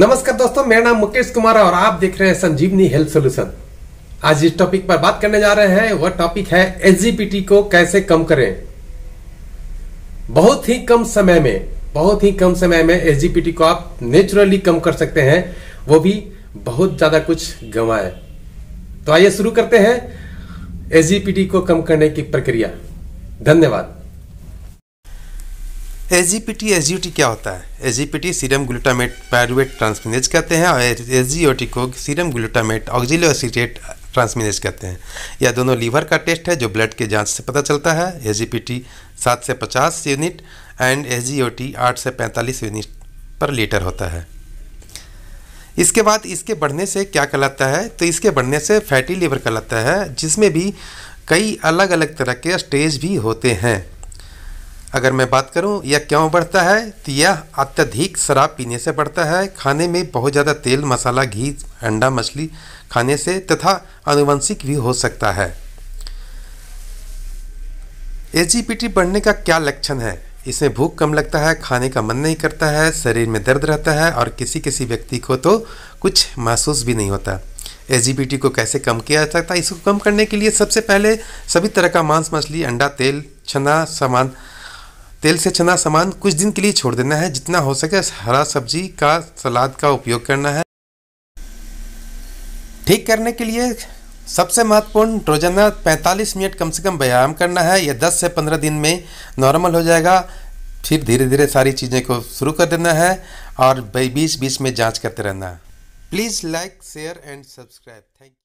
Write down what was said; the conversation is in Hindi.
नमस्कार दोस्तों मेरा नाम मुकेश कुमार है और आप देख रहे हैं संजीवनी हेल्थ सोल्यूशन आज जिस टॉपिक पर बात करने जा रहे हैं वह टॉपिक है एसजीपीटी को कैसे कम करें बहुत ही कम समय में बहुत ही कम समय में एसजीपीटी को आप नेचुरली कम कर सकते हैं वो भी बहुत ज्यादा कुछ गंवाए तो आइए शुरू करते हैं एसजीपीटी को कम करने की प्रक्रिया धन्यवाद SGPT G P T S T क्या होता है SGPT G P T serum glutamate pyruvate transaminase कहते हैं और एजीओटी जी ओ टी को सीरम ग्लूटामेट ऑक्जिलोसिटेट ट्रांसमिनेज कहते हैं यह दोनों लीवर का टेस्ट है जो ब्लड के जांच से पता चलता है एजीपीटी जी पी टी सात से पचास unit and SGOT G O T आठ से पैंतालीस यूनिट पर लीटर होता है इसके बाद इसके बढ़ने से क्या कहलाता है तो इसके बढ़ने से फैटी लीवर कहलाता है जिसमें भी कई अलग अलग तरह के स्टेज भी होते हैं अगर मैं बात करूं यह क्यों बढ़ता है तो यह अत्यधिक शराब पीने से बढ़ता है खाने में बहुत ज़्यादा तेल मसाला घी अंडा मछली खाने से तथा अनुवंशिक भी हो सकता है एजीपीटी बढ़ने का क्या लक्षण है इसमें भूख कम लगता है खाने का मन नहीं करता है शरीर में दर्द रहता है और किसी किसी व्यक्ति को तो कुछ महसूस भी नहीं होता एच को कैसे कम किया जा सकता है इसको कम करने के लिए सबसे पहले सभी तरह का मांस मछली अंडा तेल छना सामान तेल से चना सामान कुछ दिन के लिए छोड़ देना है जितना हो सके हरा सब्जी का सलाद का उपयोग करना है ठीक करने के लिए सबसे महत्वपूर्ण रोजाना 45 मिनट कम से कम व्यायाम करना है यह 10 से 15 दिन में नॉर्मल हो जाएगा फिर धीरे धीरे सारी चीज़ें को शुरू कर देना है और बीच बीच में जांच करते रहना please like share and subscribe thank you